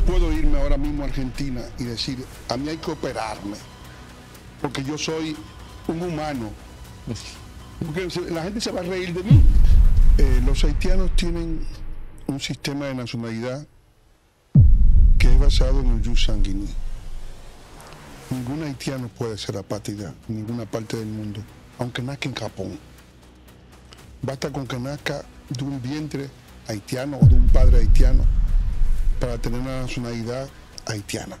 puedo irme ahora mismo a Argentina y decir, a mí hay que operarme, porque yo soy un humano. Porque la gente se va a reír de mí. Eh, los haitianos tienen un sistema de nacionalidad que es basado en el jus sanguini. Ningún haitiano puede ser apátrida en ninguna parte del mundo, aunque nazca en Japón. Basta con que nazca de un vientre haitiano o de un padre haitiano para tener una nacionalidad haitiana.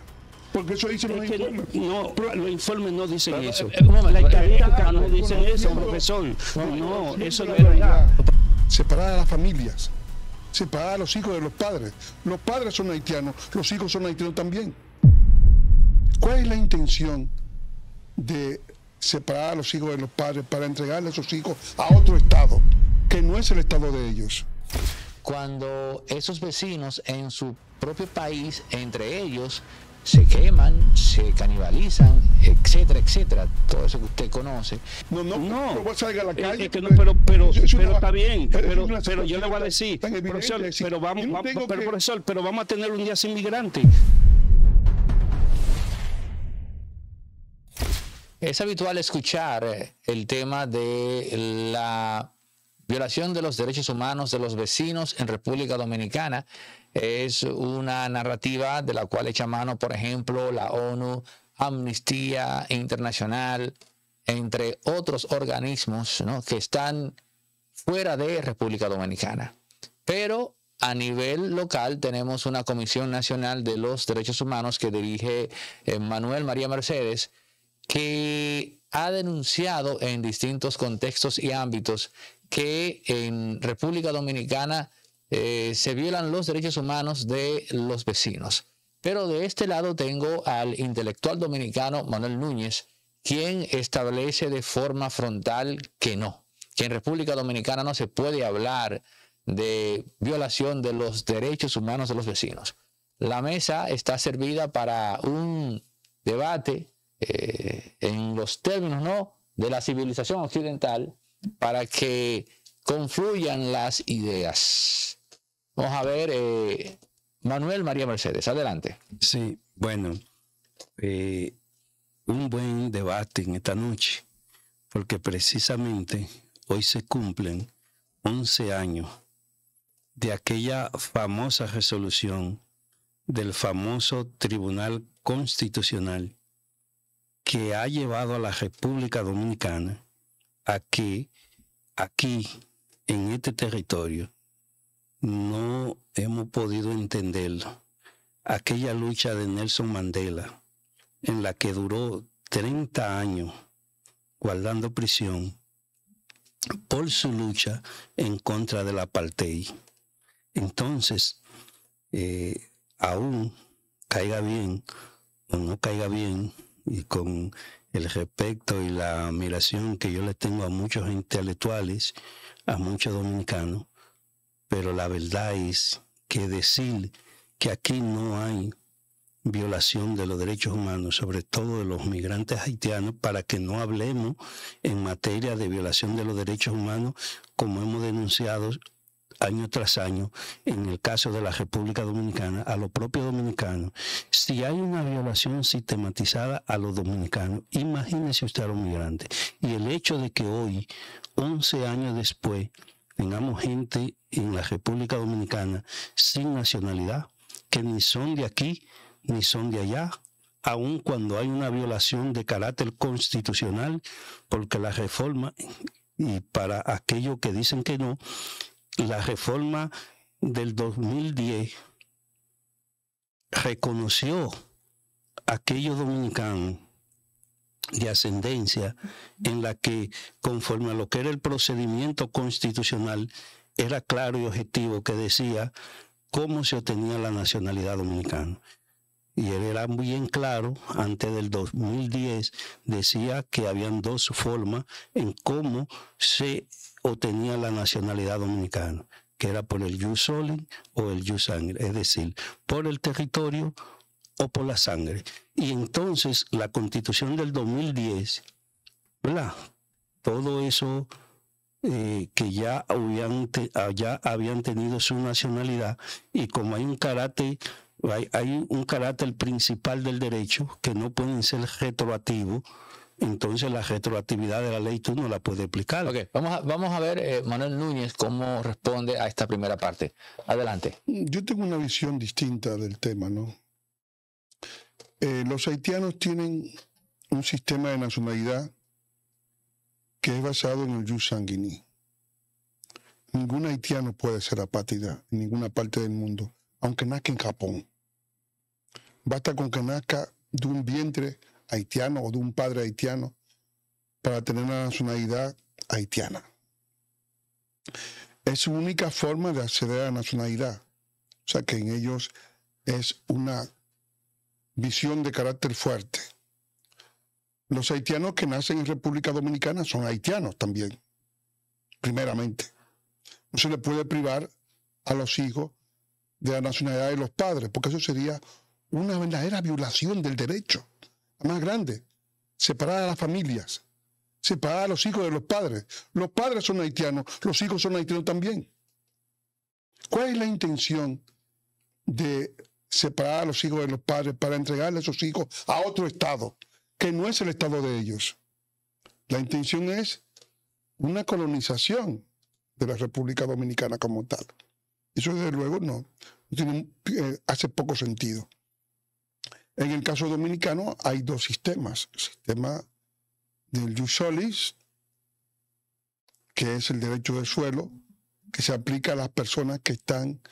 Porque eso dicen los informes. No, los informes no dicen eso. la no dice eso, profesor. No, eso no es verdad. Eh, eh, eh, separar a las familias, separar a los hijos de los padres. Los padres son haitianos, los hijos son haitianos también. ¿Cuál es la intención de separar a los hijos de los padres para entregarle a sus hijos a otro Estado, que no es el Estado de ellos? cuando esos vecinos en su propio país, entre ellos, se queman, se canibalizan, etcétera, etcétera, todo eso que usted conoce. No, no, no, a la eh, calle. Eh, pues, pero, pero, está bien, pero, pero yo le voy a decir, pero vamos, profesor, pero vamos a tener un día sin migrantes. Es habitual escuchar eh, el tema de la violación de los derechos humanos de los vecinos en República Dominicana. Es una narrativa de la cual echa mano, por ejemplo, la ONU, Amnistía Internacional, entre otros organismos que están fuera de República Dominicana. Pero a nivel local tenemos una Comisión Nacional de los Derechos Humanos que dirige eh, Manuel María Mercedes, que ha denunciado en distintos contextos y ámbitos que en República Dominicana eh, se violan los derechos humanos de los vecinos. Pero de este lado tengo al intelectual dominicano Manuel Núñez, quien establece de forma frontal que no, que en República Dominicana no se puede hablar de violación de los derechos humanos de los vecinos. La mesa está servida para un debate eh, en los términos ¿no? de la civilización occidental para que confluyan las ideas. Vamos a ver, eh, Manuel María Mercedes, adelante. Sí, bueno, eh, un buen debate en esta noche, porque precisamente hoy se cumplen 11 años de aquella famosa resolución del famoso Tribunal Constitucional que ha llevado a la República Dominicana aquí aquí, en este territorio, no hemos podido entender aquella lucha de Nelson Mandela, en la que duró 30 años guardando prisión por su lucha en contra de la apartheid. Entonces, eh, aún caiga bien o no caiga bien y con el respeto y la admiración que yo le tengo a muchos intelectuales, a muchos dominicanos, pero la verdad es que decir que aquí no hay violación de los derechos humanos, sobre todo de los migrantes haitianos, para que no hablemos en materia de violación de los derechos humanos, como hemos denunciado año tras año, en el caso de la República Dominicana, a los propios dominicanos. Si hay una violación sistematizada a los dominicanos, imagínese usted a los migrantes. Y el hecho de que hoy, 11 años después, tengamos gente en la República Dominicana sin nacionalidad, que ni son de aquí ni son de allá, aun cuando hay una violación de carácter constitucional, porque la reforma, y para aquellos que dicen que no, la reforma del 2010 reconoció a aquellos dominicanos de ascendencia en la que, conforme a lo que era el procedimiento constitucional, era claro y objetivo que decía cómo se obtenía la nacionalidad dominicana y él era muy bien claro, antes del 2010, decía que habían dos formas en cómo se obtenía la nacionalidad dominicana, que era por el jus soli o el jus sangre, es decir, por el territorio o por la sangre. Y entonces la constitución del 2010, bla Todo eso eh, que ya habían, ah, ya habían tenido su nacionalidad y como hay un carácter hay, un carácter principal del derecho que no pueden ser retroactivos entonces la retroactividad de la ley tú no la puedes aplicar. vamos a, ver, eh, Manuel Núñez, cómo responde a esta primera parte. Adelante. Yo tengo una visión distinta del tema, ¿no? Eh, los haitianos tienen un sistema de nacionalidad que es basado en el jus sanguíneo. Ningún haitiano puede ser apátida en ninguna parte del mundo, aunque nazca en Japón. Basta con que nazca de un vientre haitiano o de un padre haitiano para tener una nacionalidad haitiana. Es su única forma de acceder a la nacionalidad. O sea que en ellos es una visión de carácter fuerte. Los haitianos que nacen en República Dominicana son haitianos también, primeramente. No se le puede privar a los hijos de la nacionalidad de los padres, porque eso sería una verdadera violación del derecho más grande. Separar a las familias, separar a los hijos de los padres. Los padres son haitianos, los hijos son haitianos también. ¿Cuál es la intención de separar a los hijos de los padres para entregarle a esos hijos a otro Estado, que no es el Estado de ellos? La intención es una colonización de la República Dominicana como tal. Eso desde luego no, tiene, eh, hace poco sentido. En el caso dominicano hay dos sistemas. El sistema del jus solis, que es el derecho del suelo, que se aplica a las personas que están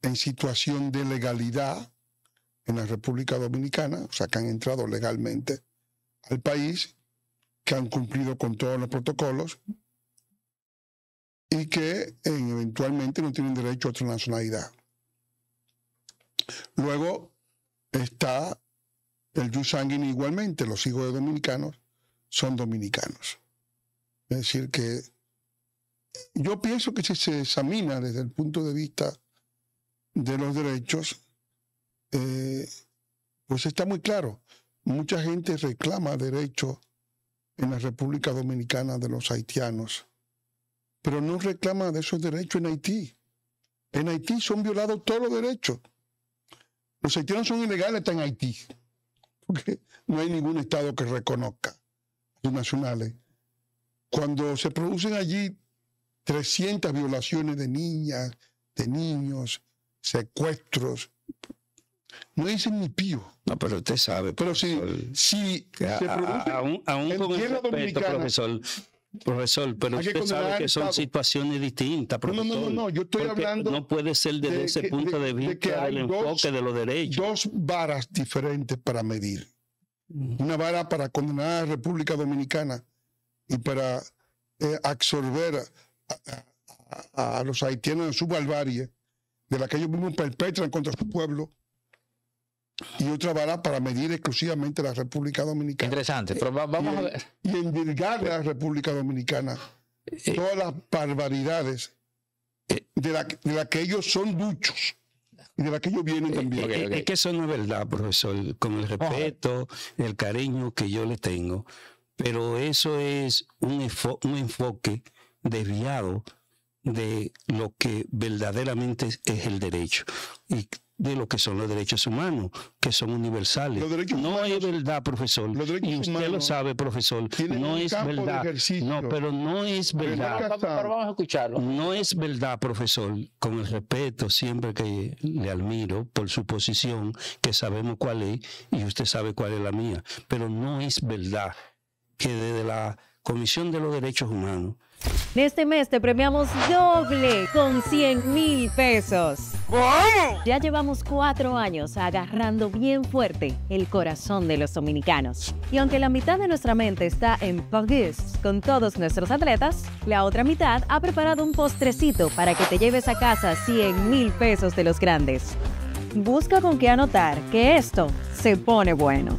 en situación de legalidad en la República Dominicana, o sea, que han entrado legalmente al país, que han cumplido con todos los protocolos y que eventualmente no tienen derecho a otra nacionalidad. Luego está el jus igualmente, los hijos de dominicanos son dominicanos. Es decir, que yo pienso que si se examina desde el punto de vista de los derechos, eh, pues está muy claro. Mucha gente reclama derechos en la República Dominicana de los haitianos, pero no reclama de esos derechos en Haití. En Haití son violados todos los derechos. Los haitianos son ilegales en Haití porque no hay ningún Estado que reconozca los nacionales. Cuando se producen allí 300 violaciones de niñas, de niños, secuestros, no dicen ni pío. No, pero usted sabe. Pero profesor, si, se produce, Profesor, pero usted sabe que son situaciones distintas. no, no, no, yo estoy hablando. No puede ser desde ese punto de, vista el enfoque de los derechos. Dos varas diferentes para medir: mm. una vara para condenar a la República Dominicana y para eh, absorber a, los haitianos en su barbarie, de la que ellos mismos perpetran contra su pueblo y otra vara para medir exclusivamente la República Dominicana. Interesante, pero vamos y, a ver. Y a la República Dominicana eh, todas las barbaridades eh, de las de que ellos son duchos y de las que ellos vienen eh, también. Es que eso no es verdad, profesor, con el respeto, el cariño que yo le tengo, pero eso es un, un enfoque desviado de lo que verdaderamente es el derecho. Y de lo que son los derechos humanos, que son universales. no es verdad, profesor. y usted lo sabe, profesor. No es verdad. No, pero no es verdad. No es verdad, profesor, con el respeto siempre que le admiro por su posición, que sabemos cuál es y usted sabe cuál es la mía. Pero no es verdad que desde la Comisión de los Derechos Humanos este mes te premiamos doble con 100 mil pesos. Ya llevamos cuatro años agarrando bien fuerte el corazón de los dominicanos. Y aunque la mitad de nuestra mente está en Pogues con todos nuestros atletas, la otra mitad ha preparado un postrecito para que te lleves a casa 100 mil pesos de los grandes. Busca con qué anotar que esto se pone bueno.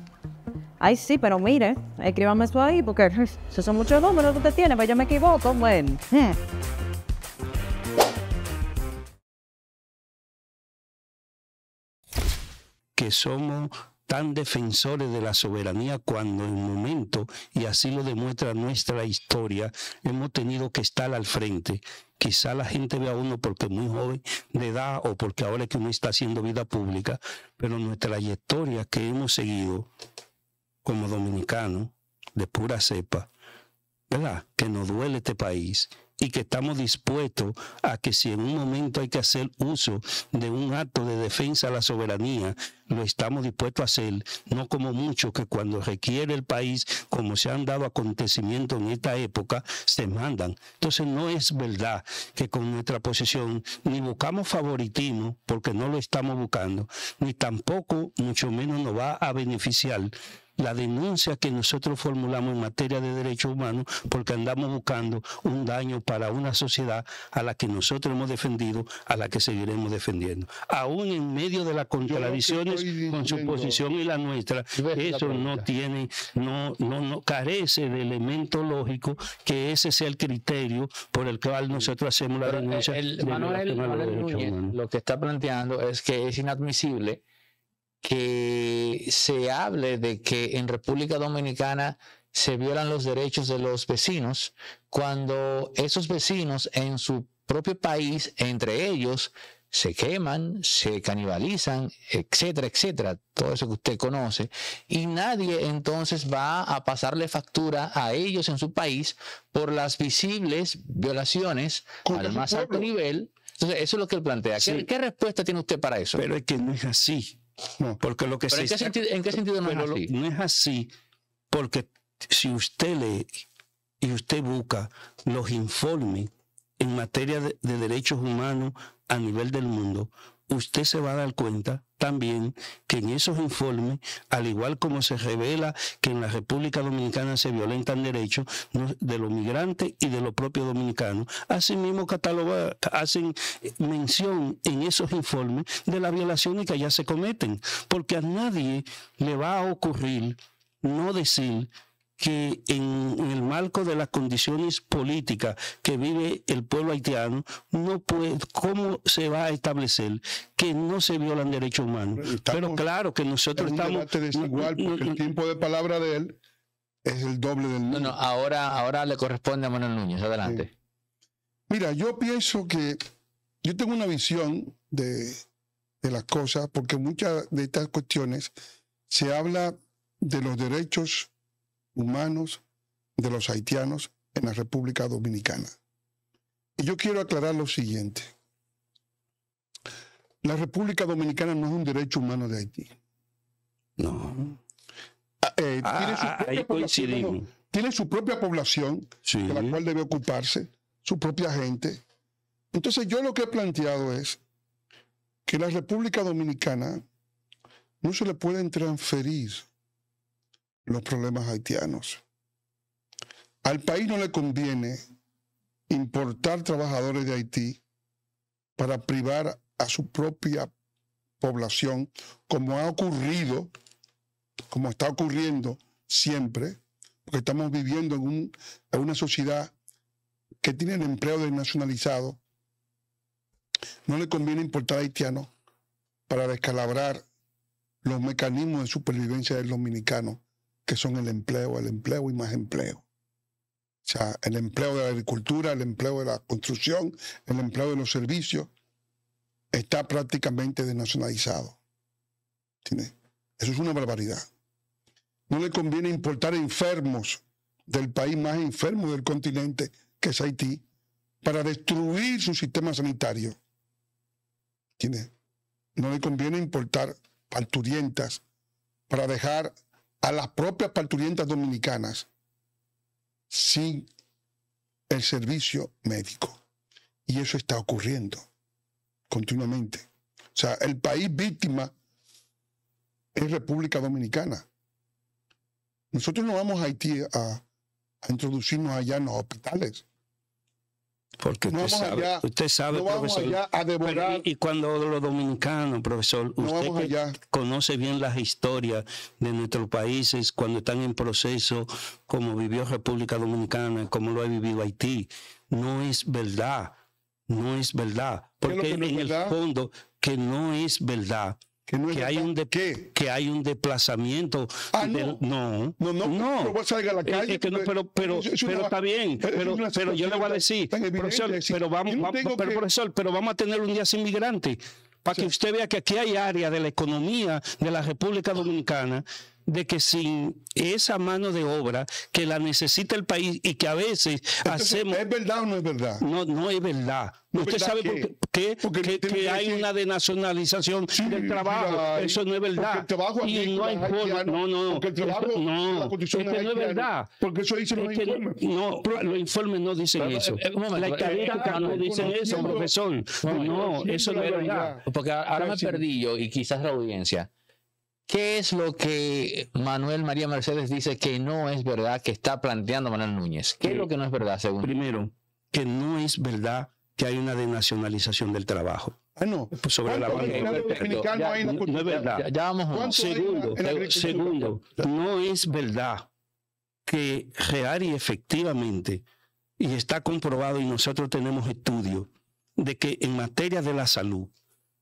Ay, sí, pero mire, escríbame eso ahí porque esos son muchos números que usted tiene, pero pues yo me equivoco. Bueno. Hmm. Que somos tan defensores de la soberanía cuando en un momento, y así lo demuestra nuestra historia, hemos tenido que estar al frente. Quizá la gente vea a uno porque es muy joven de edad o porque ahora es que uno está haciendo vida pública, pero nuestra trayectoria que hemos seguido como dominicano de pura cepa, ¿verdad? Que nos duele este país y que estamos dispuestos a que si en un momento hay que hacer uso de un acto de defensa a la soberanía, lo estamos dispuestos a hacer, no como muchos que cuando requiere el país, como se han dado acontecimientos en esta época, se mandan. Entonces no es verdad que con nuestra posición ni buscamos favoritismo, porque no lo estamos buscando, ni tampoco, mucho menos nos va a beneficiar la denuncia que nosotros formulamos en materia de derechos humanos porque andamos buscando un daño para una sociedad a la que nosotros hemos defendido, a la que seguiremos defendiendo. Aún en medio de las contradicciones con su posición y la nuestra, eso no tiene, no, no, no carece de elemento lógico que ese sea el criterio por el cual nosotros hacemos la eh, denuncia. lo que está planteando es que es inadmisible que se hable de que en República Dominicana se violan los derechos de los vecinos cuando esos vecinos en su propio país, entre ellos, se queman, se canibalizan, etcétera, etcétera, todo eso que usted conoce, y nadie entonces va a pasarle factura a ellos en su país por las visibles violaciones al más alto nivel. Entonces, eso es lo que él plantea. ¿Qué respuesta tiene usted para eso? Pero es que no es así. No, porque lo que se en, qué sentido, ¿En qué sentido no es así? no es así, porque si usted lee y usted busca los informes en materia de derechos humanos a nivel del mundo, usted se va a dar cuenta también que en esos informes, al igual como se revela que en la República Dominicana se violentan derechos de los migrantes y de los propios dominicanos, asimismo cataloga, hacen eh, mención en esos informes de las violaciones que allá se cometen, porque a nadie le va a ocurrir no decir que en, el marco de las condiciones políticas que vive el pueblo haitiano, no puede, ¿cómo se va a establecer que no se violan derechos humanos? Pero claro que nosotros estamos... desigual porque el tiempo de palabra de él es el doble del No, no, ahora, ahora le corresponde a Manuel Núñez. Adelante. Mira, yo pienso que yo tengo una visión de, de las cosas porque muchas de estas cuestiones se habla de los derechos humanos de los haitianos en la República Dominicana. Y yo quiero aclarar lo siguiente. La República Dominicana no es un derecho humano de Haití. No. Ah, eh, ah, ah, ahí tiene, su propia población de la cual debe ocuparse, su propia gente. Entonces yo lo que he planteado es que la República Dominicana no se le pueden transferir los problemas haitianos. Al país no le conviene importar trabajadores de Haití para privar a su propia población, como ha ocurrido, como está ocurriendo siempre, porque estamos viviendo en, una sociedad que tiene el empleo desnacionalizado. No le conviene importar haitianos para descalabrar los mecanismos de supervivencia del dominicano que son el empleo, el empleo y más empleo. O sea, el empleo de la agricultura, el empleo de la construcción, el empleo de los servicios, está prácticamente desnacionalizado. ¿Tiene? Eso es una barbaridad. No le conviene importar enfermos del país más enfermo del continente, que es Haití, para destruir su sistema sanitario. ¿Tiene? No le conviene importar parturientas para dejar a las propias parturientas dominicanas sin el servicio médico. Y eso está ocurriendo continuamente. O sea, el país víctima es República Dominicana. Nosotros no vamos a Haití a, introducirnos allá en los hospitales. Porque usted sabe, usted sabe, profesor. Y, cuando los dominicanos, profesor, usted conoce bien las historias de nuestros países cuando están en proceso, como vivió República Dominicana, como lo ha vivido Haití, no es verdad. No es verdad. Porque en el fondo, que no es verdad que, hay un que hay un desplazamiento. Ah, no. No, no, Pero la que no, pues. pero, pero, pero está bien. Pero, pero yo le voy a decir, profesor, pero vamos, pero, pero vamos a tener un día sin migrantes. Para que usted vea que aquí hay áreas de la economía de la República Dominicana de que sin esa mano de obra que la necesita el país y que a veces hacemos... ¿Es verdad o no es verdad? No, no es verdad. ¿Usted sabe qué? por qué? Porque que, hay una denacionalización del trabajo. eso no es verdad. El trabajo y no hay forma. No, no, Porque el trabajo no. Es que no es verdad. Porque eso dicen los este informes. No, los informes no dicen eso. Eh, la eh, estadística no dice eso, profesor. No, eso no es verdad. Porque ahora me perdí yo y quizás la audiencia. ¿Qué es lo que Manuel María Mercedes dice que no es verdad que está planteando Manuel Núñez? ¿Qué es lo que no es verdad, según? Primero, que no es verdad que hay una denacionalización del trabajo. Ah, no. Pues sobre la no, es verdad. Ya, vamos segundo, segundo, no es verdad que real efectivamente, y está comprobado y nosotros tenemos estudios, de que en materia de la salud,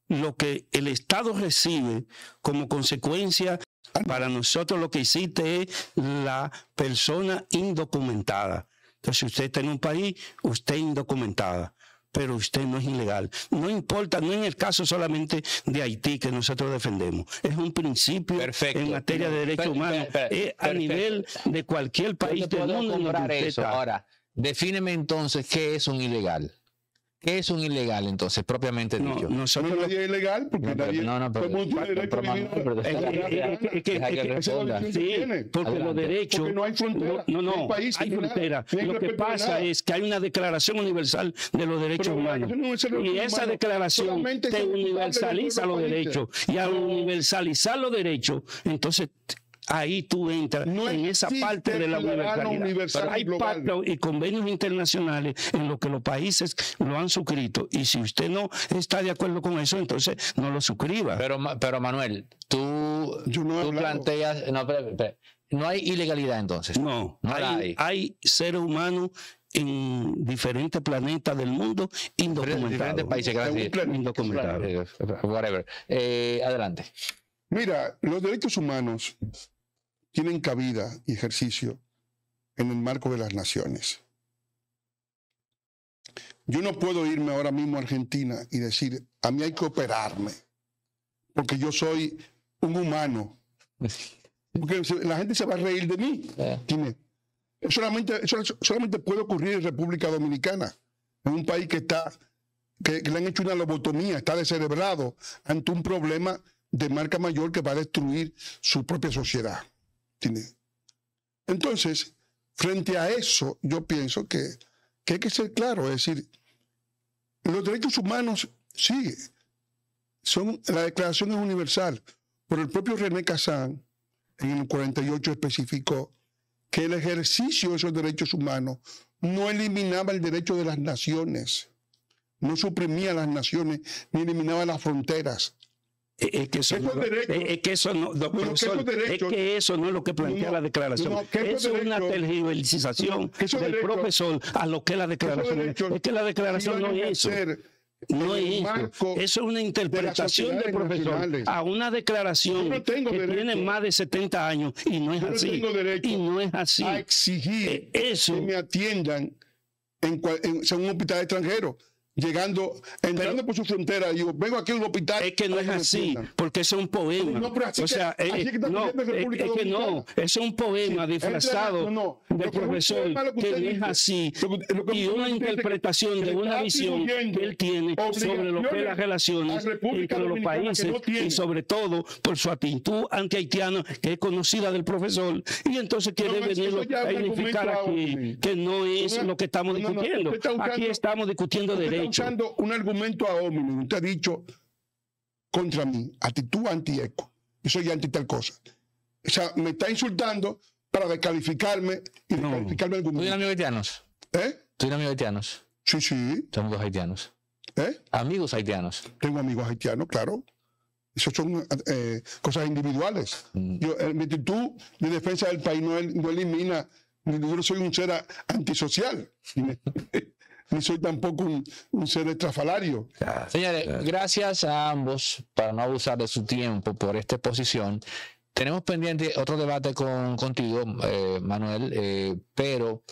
lo que el Estado recibe como consecuencia para nosotros lo que existe es la persona indocumentada. Entonces, si usted está en un país, usted es indocumentada, pero usted no es ilegal. No importa, no en el caso solamente de Haití que nosotros defendemos. Es un principio en materia de derechos humanos. a nivel de cualquier país del mundo. Ahora, defíneme entonces qué es un ilegal. ¿Qué es un ilegal entonces, propiamente dicho? No, nosotros no, nadie es ilegal porque nadie... No, no, pero... Porque los derechos... no hay frontera. No, no, hay frontera. Lo que pasa es que hay una declaración universal de los derechos humanos. Y esa declaración te universaliza los derechos. Y al universalizar los derechos, entonces ahí tú entras en esa parte de la universalidad. Universal hay pactos y convenios internacionales en los que los países lo han suscrito. Y si usted no está de acuerdo con eso, entonces no lo suscriba. Pero, pero Manuel, tú, tú planteas... No, no hay ilegalidad entonces. No, no hay, hay. seres humanos en diferentes planetas del mundo indocumentados. Diferentes países, gracias. Indocumentados. Eh, whatever. Eh, adelante. Mira, los derechos humanos tienen cabida y ejercicio en el marco de las naciones. Yo no puedo irme ahora mismo a Argentina y decir, a mí hay que operarme, porque yo soy un humano. Porque la gente se va a reír de mí. solamente, puede ocurrir en República Dominicana, en un país que está que, que, le han hecho una lobotomía, está descerebrado ante un problema de marca mayor que va a destruir su propia sociedad. Entonces, frente a eso, yo pienso que, hay que ser claro, es decir, los derechos humanos, sí, son, la declaración es universal, Por el propio René Casán, en el 48, especificó que el ejercicio de esos derechos humanos no eliminaba el derecho de las naciones, no suprimía las naciones, ni eliminaba las fronteras, es que, eso no, es eso no, lo que plantea la declaración. Eso es, una tergiversación del profesor a lo que la declaración es. que la declaración no es eso. No es eso. es una interpretación del profesor a una declaración que tiene más de 70 años y no es así. y no es así. A exigir eh, eso. que me atiendan en un hospital extranjero llegando, entrando por su frontera, y digo, vengo aquí a un hospital. Es que no es así, porque es un poema. o sea, eh, es, que no, es, un poema disfrazado del profesor que, no es, así, y una interpretación de una visión que él tiene sobre lo que las relaciones entre los países, y sobre todo por su actitud anti-haitiana que es conocida del profesor, y entonces quiere venir a identificar aquí, que no es lo que estamos discutiendo. Aquí estamos discutiendo derechos lanzando un argumento a hominem. Usted ha dicho contra mí, actitud anti-eco. Yo soy anti tal cosa. O sea, me está insultando para descalificarme y no. descalificarme el argumento. ¿Tú eres amigo haitianos? ¿Eh? ¿Tú eres amigo haitianos? Sí, sí. Somos dos haitianos. ¿Eh? Amigos haitianos. Tengo amigos haitianos, claro. Eso son eh, cosas individuales. Mm. Yo, eh, mi actitud de defensa del país no, elimina. Yo no soy un ser antisocial. ni soy tampoco un, ser estrafalario. Señores, gracias a ambos, para no abusar de su tiempo por esta exposición. Tenemos pendiente otro debate con, contigo, eh, Manuel, eh, pero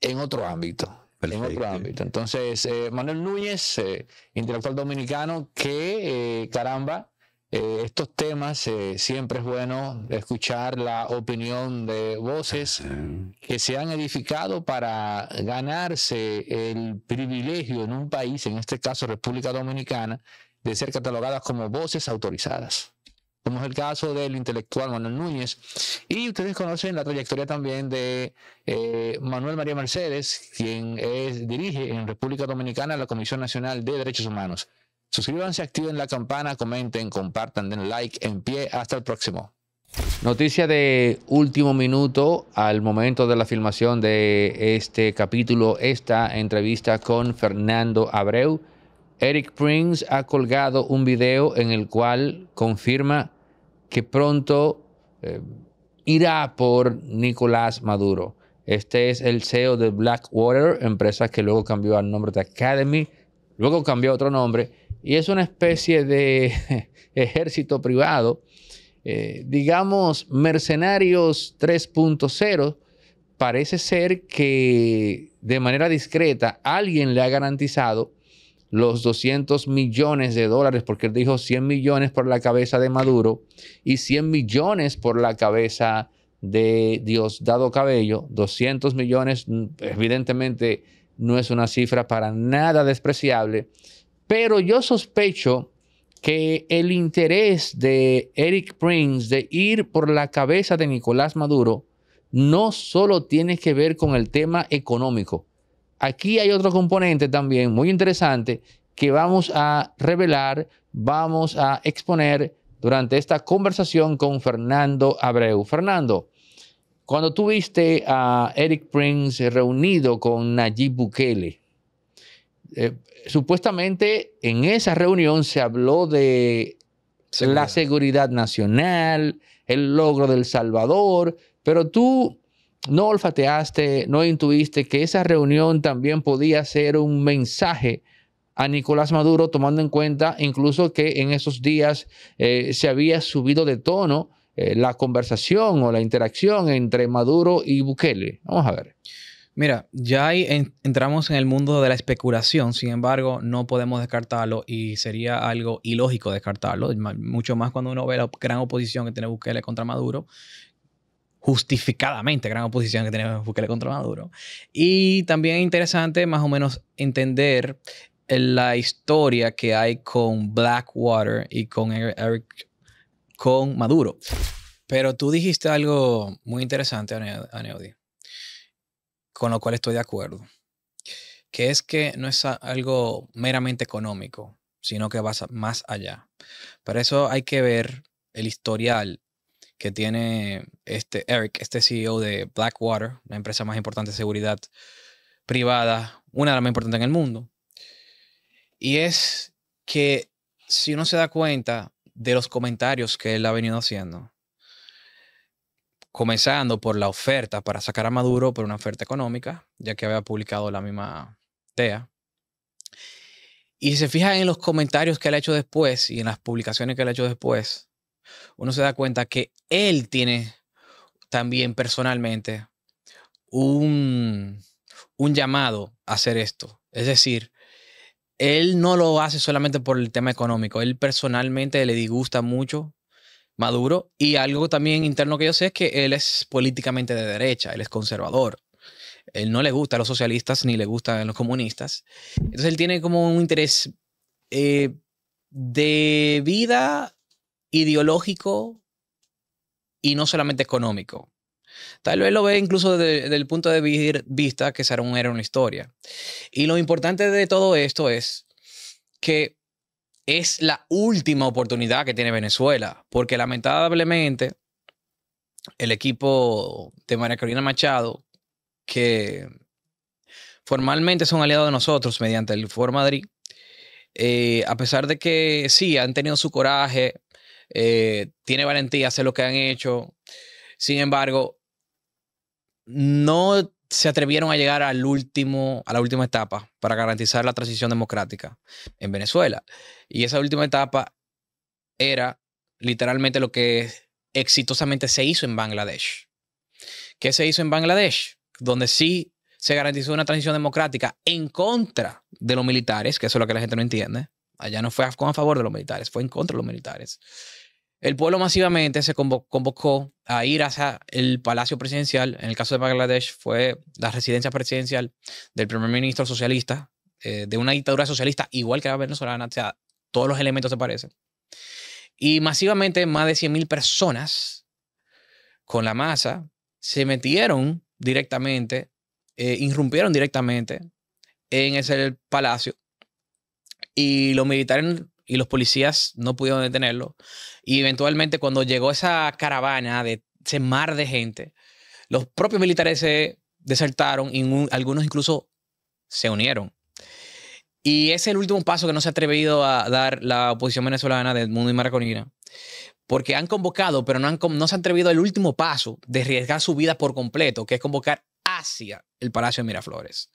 en otro ámbito. En otro ámbito. Entonces, eh, Manuel Núñez, intelectual dominicano, que, caramba, eh, estos temas eh, siempre es bueno escuchar la opinión de voces que se han edificado para ganarse el privilegio en un país, en este caso República Dominicana, de ser catalogadas como voces autorizadas como es el caso del intelectual Manuel Núñez. Y ustedes conocen la trayectoria también de eh, Manuel María Mercedes, quien dirige en República Dominicana la Comisión Nacional de Derechos Humanos. Suscríbanse, activen la campana, comenten, compartan, den like, en pie. Hasta el próximo. Noticia de último minuto al momento de la filmación de este capítulo, esta entrevista con Fernando Abreu. Eric Prince ha colgado un video en el cual confirma que pronto eh, irá por Nicolás Maduro. Este es el CEO de Blackwater, empresa que luego cambió al nombre de Academy, luego cambió a otro nombre y es una especie de ejército privado, eh, digamos mercenarios 3.0, parece ser que de manera discreta alguien le ha garantizado los 200 millones de dólares, porque él dijo 100 millones por la cabeza de Maduro y 100 millones por la cabeza de Diosdado Cabello, 200 millones mm, evidentemente no es una cifra para nada despreciable, pero yo sospecho que el interés de Eric Prince de ir por la cabeza de Nicolás Maduro no solo tiene que ver con el tema económico. Aquí hay otro componente también muy interesante que vamos a revelar, vamos a exponer durante esta conversación con Fernando Abreu. Fernando, cuando tuviste a Eric Prince reunido con Nayib Bukele, eh, supuestamente en esa reunión se habló de la seguridad nacional, el logro del Salvador, pero tú no olfateaste, no intuiste que esa reunión también podía ser un mensaje a Nicolás Maduro, tomando en cuenta incluso que en esos días eh, se había subido de tono eh, la conversación o la interacción entre Maduro y Bukele. Vamos a ver. Mira, ya entramos en el mundo de la especulación, sin embargo, no podemos descartarlo y sería algo ilógico descartarlo, mucho más cuando uno ve la gran oposición que tiene Bukele contra Maduro, justificadamente gran oposición que tiene Bukele contra Maduro. Y también interesante más o menos entender la historia que hay con Blackwater y con Eric, con Maduro. Pero tú dijiste algo muy interesante, Aneudi con lo cual estoy de acuerdo, que es que no es algo meramente económico, sino que va más allá. Para eso hay que ver el historial que tiene este Eric, este CEO de Blackwater, la empresa más importante de seguridad privada, una de las más importantes en el mundo. Y es que si uno se da cuenta de los comentarios que él ha venido haciendo, comenzando por la oferta para sacar a Maduro por una oferta económica, ya que había publicado la misma TEA. Y si se fijan en los comentarios que ha hecho después y en las publicaciones que ha hecho después, uno se da cuenta que él tiene también personalmente un, un llamado a hacer esto. Es decir, él no lo hace solamente por el tema económico, él personalmente le disgusta mucho Maduro. Y algo también interno que yo sé es que él es políticamente de derecha, él es conservador. Él no le gusta a los socialistas ni le gustan los comunistas. Entonces él tiene como un interés eh, de vida ideológico y no solamente económico. Tal vez lo ve incluso desde, el punto de vista que Sarón era una historia. Y lo importante de todo esto es que es la última oportunidad que tiene Venezuela, porque lamentablemente el equipo de María Carolina Machado, que formalmente son aliados de nosotros mediante el Foro Madrid, eh, a pesar de que sí, han tenido su coraje, eh, tiene valentía hacer lo que han hecho, sin embargo, no se atrevieron a llegar al último, a la última etapa para garantizar la transición democrática en Venezuela. Y esa última etapa era literalmente lo que exitosamente se hizo en Bangladesh. ¿Qué se hizo en Bangladesh? Donde sí se garantizó una transición democrática en contra de los militares, que eso es lo que la gente no entiende. Allá no fue a favor de los militares, fue en contra de los militares. El pueblo masivamente se convocó a ir hacia el palacio presidencial. En el caso de Bangladesh fue la residencia presidencial del primer ministro socialista, eh, de una dictadura socialista igual que la venezolana. O sea, todos los elementos se parecen. Y masivamente más de 100.000 personas con la masa se metieron directamente, eh, irrumpieron directamente en ese palacio. Y los militares y los policías no pudieron detenerlo. Y eventualmente cuando llegó esa caravana de ese mar de gente, los propios militares se desertaron y algunos incluso se unieron. Y es el último paso que no se ha atrevido a dar la oposición venezolana del mundo y Maraconina, porque han convocado, pero no, han, no se han atrevido al último paso de arriesgar su vida por completo, que es convocar hacia el Palacio de Miraflores.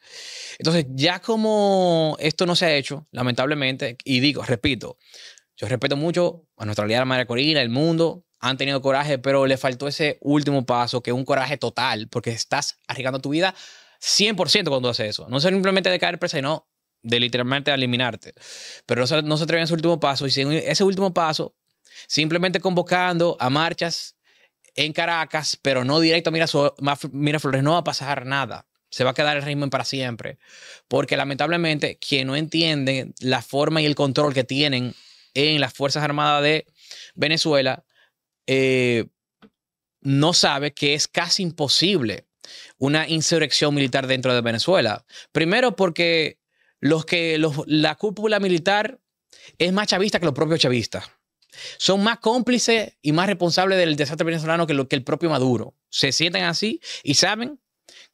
Entonces, ya como esto no se ha hecho, lamentablemente, y digo, repito, yo respeto mucho a nuestra aliada María Corina, el mundo, han tenido coraje, pero le faltó ese último paso, que es un coraje total, porque estás arriesgando tu vida 100% cuando haces eso. No es simplemente de caer presa, sino de literalmente eliminarte. Pero no se, no atreven a ese último paso, y ese último paso, simplemente convocando a marchas en Caracas, pero no directo a Miraflores, no va a pasar nada. Se va a quedar el régimen para siempre. Porque lamentablemente, quien no entiende la forma y el control que tienen en las Fuerzas Armadas de Venezuela, eh, no sabe que es casi imposible una insurrección militar dentro de Venezuela. Primero porque los que la cúpula militar es más chavista que los propios chavistas son más cómplices y más responsables del desastre venezolano que, el propio Maduro. Se sienten así y saben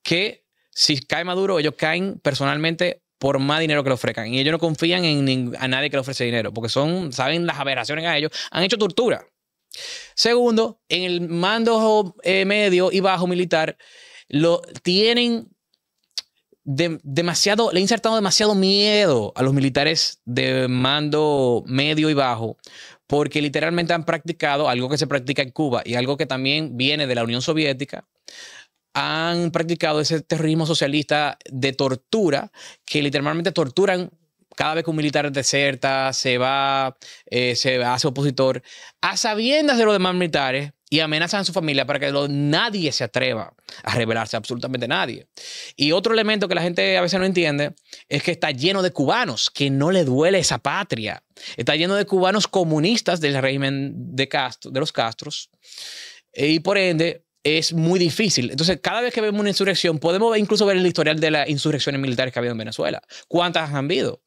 que si cae Maduro, ellos caen personalmente por más dinero que le ofrezcan. Y ellos no confían en, a nadie que le ofrece dinero, porque son, saben las aberraciones a ellos. Han hecho tortura. Segundo, en el mando eh, medio y bajo militar, lo tienen demasiado, le han insertado demasiado miedo a los militares de mando medio y bajo, porque literalmente han practicado algo que se practica en Cuba y algo que también viene de la Unión Soviética, han practicado ese terrorismo socialista de tortura, que literalmente torturan cada vez que un militar deserta, se va, eh, se hace opositor, a sabiendas de los demás militares, y amenazan a su familia para que lo, nadie se atreva a rebelarse, absolutamente nadie. Y otro elemento que la gente a veces no entiende es que está lleno de cubanos que no le duele esa patria. Está lleno de cubanos comunistas del régimen de, Castro, de los Castros eh, y por ende es muy difícil. Entonces, cada vez que vemos una insurrección, podemos incluso ver el historial de las insurrecciones militares que ha habido en Venezuela. ¿Cuántas han habido?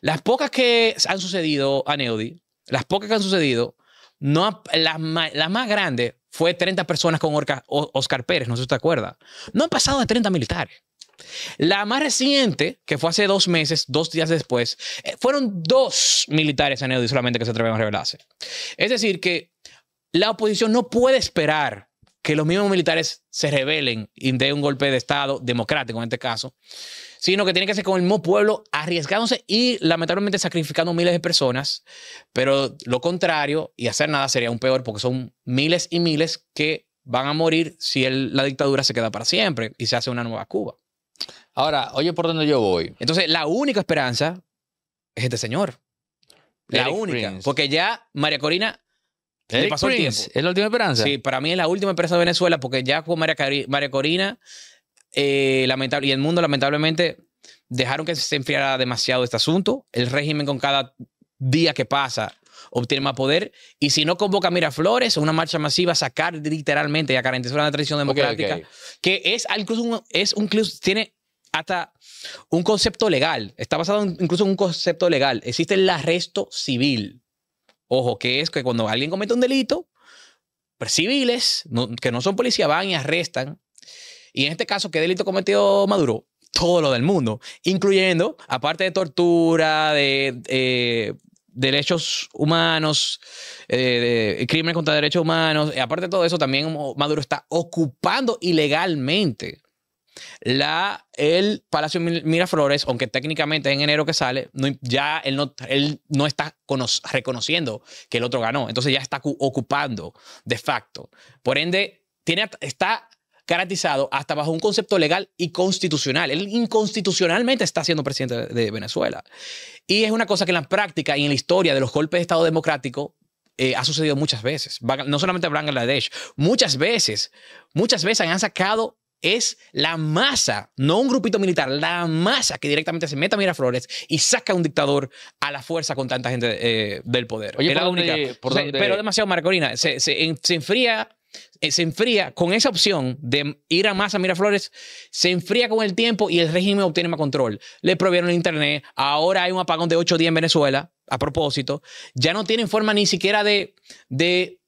Las pocas que han sucedido a Neody, las pocas que han sucedido, no, la más grande fue 30 personas con Oscar Pérez, no sé si te acuerdas. No han pasado de 30 militares. La más reciente, que fue hace dos meses, dos días después, eh, fueron dos militares en solamente que se atreven a rebelarse. Es decir, que la oposición no puede esperar que los mismos militares se rebelen y den un golpe de Estado democrático en este caso, sino que tiene que ser con el mismo pueblo, arriesgándose y lamentablemente sacrificando miles de personas, pero lo contrario y hacer nada sería un peor porque son miles y miles que van a morir si la dictadura se queda para siempre y se hace una nueva Cuba. Ahora, oye, ¿por dónde yo voy? Entonces, la única esperanza es este señor. La única. Porque ya María Corina le pasó el tiempo. ¿Es la última esperanza? Sí, para mí es la última esperanza de Venezuela porque ya con María Corina eh, lamentable, y el mundo lamentablemente dejaron que se enfriara demasiado este asunto. El régimen con cada día que pasa obtiene más poder. Y si no convoca a Miraflores o una marcha masiva, sacar literalmente y a garantizar una tradición democrática, que es incluso un, es un tiene hasta un concepto legal. Está basado incluso en un concepto legal. Existe el arresto civil. Ojo, que es que cuando alguien comete un delito, pues civiles que no son policías van y arrestan y en este caso, ¿qué delito cometió Maduro? Todo lo del mundo, incluyendo, aparte de tortura, de... Eh, derechos humanos, eh, de crímenes contra derechos humanos. Y aparte de todo eso, también Maduro está ocupando ilegalmente la, el Palacio Miraflores, aunque técnicamente en enero que sale, ya él no, él no está reconociendo que el otro ganó. Entonces ya está ocupando de facto. Por ende, tiene, está garantizado hasta bajo un concepto legal y constitucional. Él inconstitucionalmente está siendo presidente de Venezuela. Y es una cosa que en la práctica y en la historia de los golpes de Estado democrático eh, ha sucedido muchas veces. No solamente Bangladesh, muchas veces, muchas veces han sacado es la masa, no un grupito militar, la masa que directamente se meta a Miraflores y saca a un dictador a la fuerza con tanta gente eh, del poder. Pero demasiado, Marcorina. Se, se enfría eh, se enfría con esa opción de ir a a Miraflores, se enfría con el tiempo y el régimen obtiene más control. Le prohibieron el internet, ahora hay un apagón de ocho días en Venezuela, a propósito, ya no tienen forma ni siquiera de, de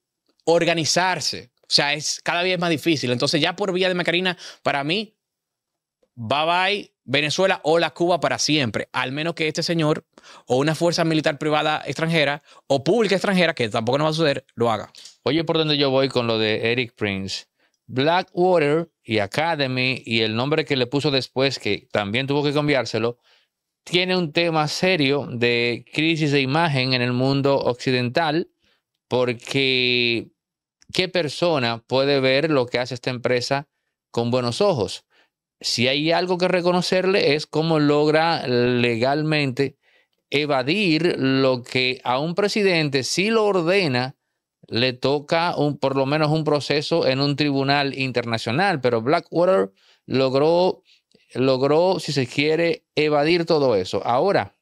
organizarse. O sea, es cada vez más difícil. Entonces ya por vía de macarina, para mí, bye bye Venezuela o la Cuba para siempre, al menos que este señor o una fuerza militar privada extranjera o pública extranjera, que tampoco nos va a suceder, lo haga. Oye, por donde yo voy con lo de Eric Prince. Blackwater y Academy y el nombre que le puso después, que también tuvo que cambiárselo, tiene un tema serio de crisis de imagen en el mundo occidental, porque ¿qué persona puede ver lo que hace esta empresa con buenos ojos? Si hay algo que reconocerle es cómo logra legalmente evadir lo que a un presidente sí lo ordena le toca un, por lo menos un proceso en un tribunal internacional, pero Blackwater logró, logró, si se quiere, evadir todo eso. Ahora,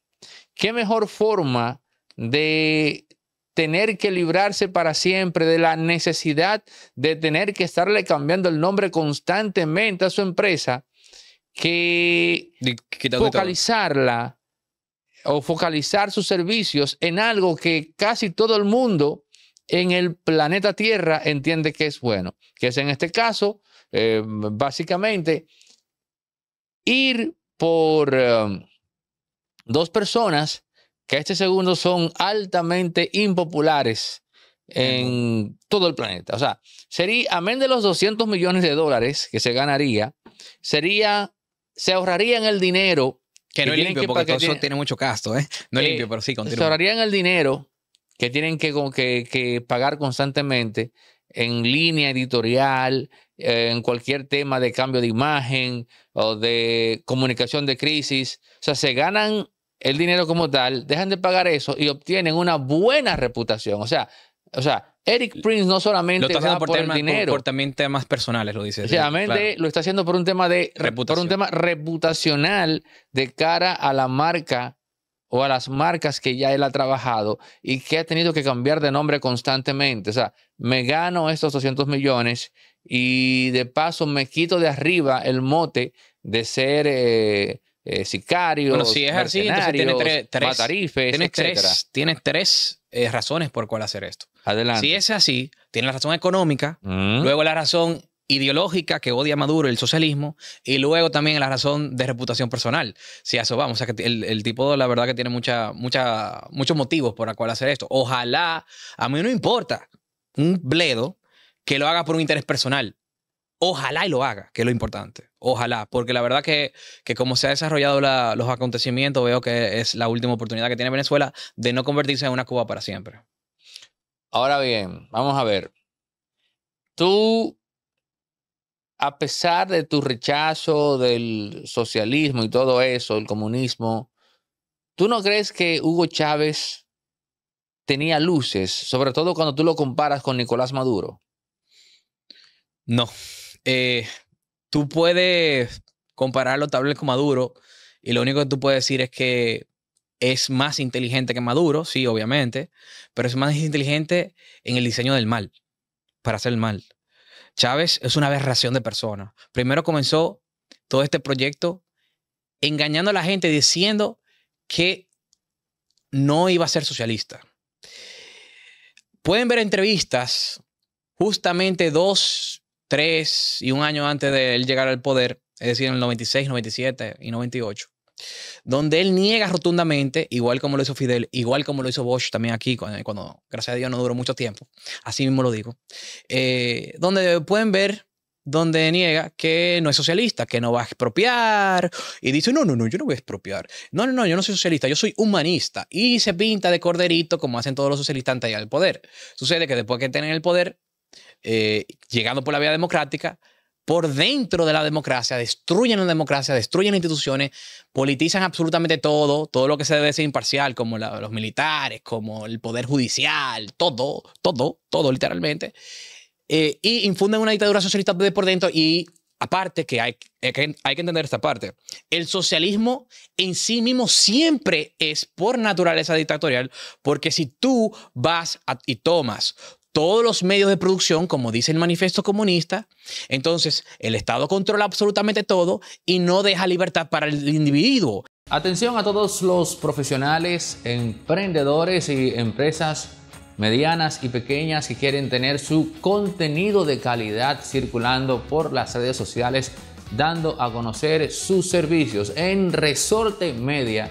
¿qué mejor forma de tener que librarse para siempre de la necesidad de tener que estarle cambiando el nombre constantemente a su empresa que focalizarla o focalizar sus servicios en algo que casi todo el mundo en el planeta Tierra entiende que es bueno, que es en este caso, eh, básicamente, ir por eh, dos personas que a este segundo son altamente impopulares en todo el planeta. O sea, sería, amén de los 200 millones de dólares que se ganaría, sería, se ahorrarían el dinero. Que no es limpio, porque tiene, eso tiene mucho gasto, ¿eh? No es eh, limpio, pero sí, continúa. Se ahorrarían el dinero que tienen que, pagar constantemente en línea editorial, eh, en cualquier tema de cambio de imagen o de comunicación de crisis. O sea, se ganan el dinero como tal, dejan de pagar eso y obtienen una buena reputación. O sea, o sea Eric Prince no solamente lo está haciendo por, temas, dinero. Por, temas personales, lo dice. él. lo está haciendo por un tema de por un tema reputacional de cara a la marca o a las marcas que ya él ha trabajado y que ha tenido que cambiar de nombre constantemente. O sea, me gano estos 200 millones y de paso me quito de arriba el mote de ser eh, eh, sicario. Pero si es así, tiene tres, tienes tres, eh, razones por cuál hacer esto. Adelante. Si es así, tiene la razón económica, mm. luego la razón ideológica que odia Maduro, el socialismo, y luego también la razón de reputación personal. Si a eso vamos, o sea, que el, tipo la verdad que tiene mucha, mucha, muchos motivos por la cual hacer esto. Ojalá, a mí no importa un bledo que lo haga por un interés personal. Ojalá y lo haga, que es lo importante. Ojalá, porque la verdad que, como se han desarrollado los acontecimientos, veo que es la última oportunidad que tiene Venezuela de no convertirse en una Cuba para siempre. Ahora bien, vamos a ver. Tú a pesar de tu rechazo del socialismo y todo eso, el comunismo, ¿tú no crees que Hugo Chávez tenía luces, sobre todo cuando tú lo comparas con Nicolás Maduro? No. Eh, tú puedes compararlo tal vez con Maduro y lo único que tú puedes decir es que es más inteligente que Maduro, sí, obviamente, pero es más inteligente en el diseño del mal, para hacer el mal. Chávez es una aberración de persona. Primero comenzó todo este proyecto engañando a la gente diciendo que no iba a ser socialista. Pueden ver entrevistas justamente dos, tres y un año antes de él llegar al poder, es decir, en el 96, 97 y 98, donde él niega rotundamente, igual como lo hizo Fidel, igual como lo hizo Bosch también aquí, cuando, gracias a Dios no duró mucho tiempo, así mismo lo digo, eh, donde pueden ver donde niega que no es socialista, que no va a expropiar, y dice, no, no, no, yo no voy a expropiar, no, no, no, yo no soy socialista, yo soy humanista, y se pinta de corderito como hacen todos los socialistas antes el poder. Sucede que después que tienen el poder, eh, llegando por la vía democrática, por dentro de la democracia, destruyen la democracia, destruyen instituciones, politizan absolutamente todo, todo lo que se debe ser imparcial, como los militares, como el poder judicial, todo, todo, todo literalmente, eh, y infunden una dictadura socialista por dentro y aparte que hay, hay, que entender esta parte, el socialismo en sí mismo siempre es por naturaleza dictatorial, porque si tú vas y tomas todos los medios de producción, como dice el manifiesto comunista. Entonces, el Estado controla absolutamente todo y no deja libertad para el individuo. Atención a todos los profesionales, emprendedores y empresas medianas y pequeñas que quieren tener su contenido de calidad circulando por las redes sociales, dando a conocer sus servicios en Resorte Media